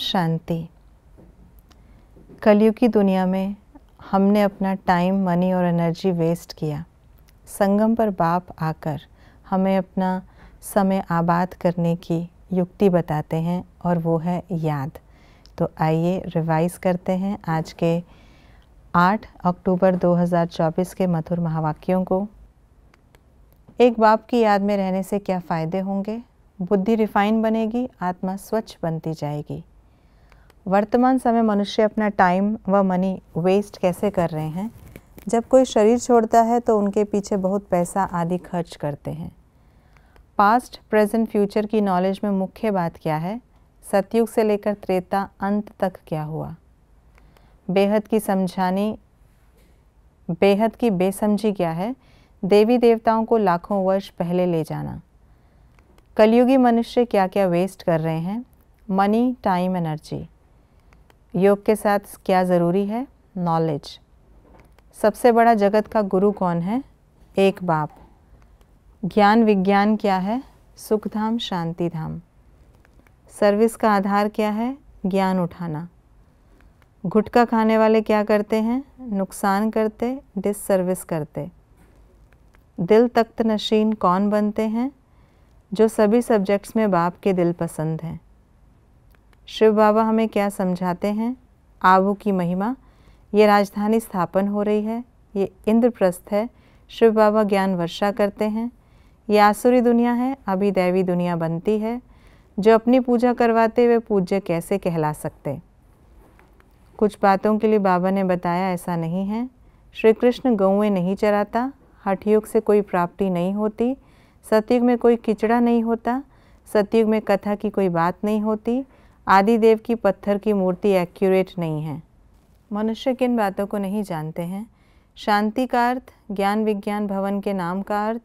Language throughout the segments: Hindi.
शांति कलयुग की दुनिया में हमने अपना टाइम मनी और एनर्जी वेस्ट किया संगम पर बाप आकर हमें अपना समय आबाद करने की युक्ति बताते हैं और वो है याद तो आइए रिवाइज करते हैं आज के 8 अक्टूबर 2024 के मथुर महावाक्यों को एक बाप की याद में रहने से क्या फ़ायदे होंगे बुद्धि रिफाइन बनेगी आत्मा स्वच्छ बनती जाएगी वर्तमान समय मनुष्य अपना टाइम व मनी वेस्ट कैसे कर रहे हैं जब कोई शरीर छोड़ता है तो उनके पीछे बहुत पैसा आदि खर्च करते हैं पास्ट प्रेजेंट फ्यूचर की नॉलेज में मुख्य बात क्या है सतयुग से लेकर त्रेता अंत तक क्या हुआ बेहद की समझानी बेहद की बेसमझी क्या है देवी देवताओं को लाखों वर्ष पहले ले जाना कलयुगी मनुष्य क्या क्या वेस्ट कर रहे हैं मनी टाइम एनर्जी योग के साथ क्या ज़रूरी है नॉलेज सबसे बड़ा जगत का गुरु कौन है एक बाप ज्ञान विज्ञान क्या है सुख धाम शांति धाम सर्विस का आधार क्या है ज्ञान उठाना घुटका खाने वाले क्या करते हैं नुकसान करते डिससर्विस करते दिल तख्त नशीन कौन बनते हैं जो सभी सब्जेक्ट्स में बाप के दिल पसंद हैं शिव बाबा हमें क्या समझाते हैं आबू की महिमा ये राजधानी स्थापन हो रही है ये इंद्रप्रस्थ है शिव बाबा ज्ञान वर्षा करते हैं ये आसुरी दुनिया है अभी दैवी दुनिया बनती है जो अपनी पूजा करवाते हुए पूज्य कैसे कहला सकते कुछ बातों के लिए बाबा ने बताया ऐसा नहीं है श्री कृष्ण गौएँ नहीं चराता हठयुग से कोई प्राप्ति नहीं होती सतयुग में कोई किचड़ा नहीं होता सतयुग में कथा की कोई बात नहीं होती आदिदेव की पत्थर की मूर्ति एक्यूरेट नहीं है मनुष्य किन बातों को नहीं जानते हैं शांति का अर्थ ज्ञान विज्ञान भवन के नाम का अर्थ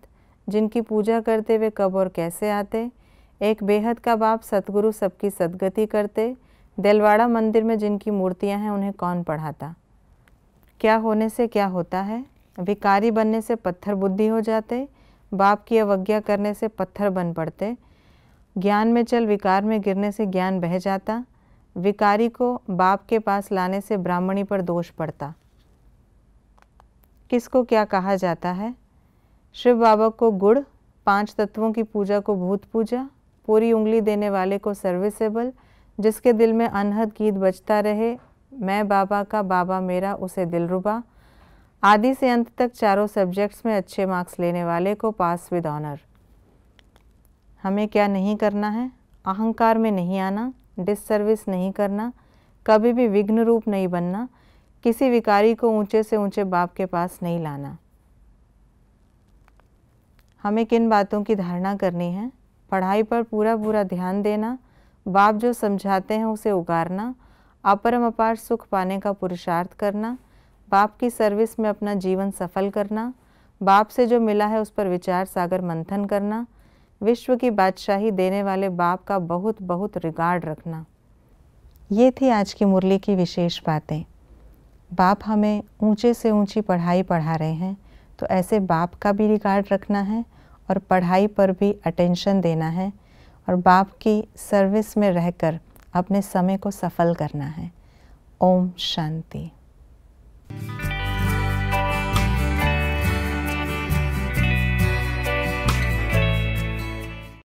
जिनकी पूजा करते वे कब और कैसे आते एक बेहद का बाप सतगुरु सबकी सदगति करते दिलवाड़ा मंदिर में जिनकी मूर्तियां हैं उन्हें कौन पढ़ाता क्या होने से क्या होता है विकारी बनने से पत्थर बुद्धि हो जाते बाप की अवज्ञा करने से पत्थर बन पड़ते ज्ञान में चल विकार में गिरने से ज्ञान बह जाता विकारी को बाप के पास लाने से ब्राह्मणी पर दोष पड़ता किसको क्या कहा जाता है शिव बाबा को गुड़ पांच तत्वों की पूजा को भूत पूजा पूरी उंगली देने वाले को सर्विसेबल जिसके दिल में अनहद गीत बजता रहे मैं बाबा का बाबा मेरा उसे दिलरुबा आदि से अंत तक चारों सब्जेक्ट्स में अच्छे मार्क्स लेने वाले को पास विद ऑनर हमें क्या नहीं करना है अहंकार में नहीं आना डिससर्विस नहीं करना कभी भी विघ्न रूप नहीं बनना किसी विकारी को ऊंचे से ऊंचे बाप के पास नहीं लाना हमें किन बातों की धारणा करनी है पढ़ाई पर पूरा पूरा ध्यान देना बाप जो समझाते हैं उसे उगारना अपरम अपार सुख पाने का पुरुषार्थ करना बाप की सर्विस में अपना जीवन सफल करना बाप से जो मिला है उस पर विचार सागर मंथन करना विश्व की बादशाही देने वाले बाप का बहुत बहुत रिगार्ड रखना ये थी आज की मुरली की विशेष बातें बाप हमें ऊंचे से ऊंची पढ़ाई पढ़ा रहे हैं तो ऐसे बाप का भी रिगार्ड रखना है और पढ़ाई पर भी अटेंशन देना है और बाप की सर्विस में रहकर अपने समय को सफल करना है ओम शांति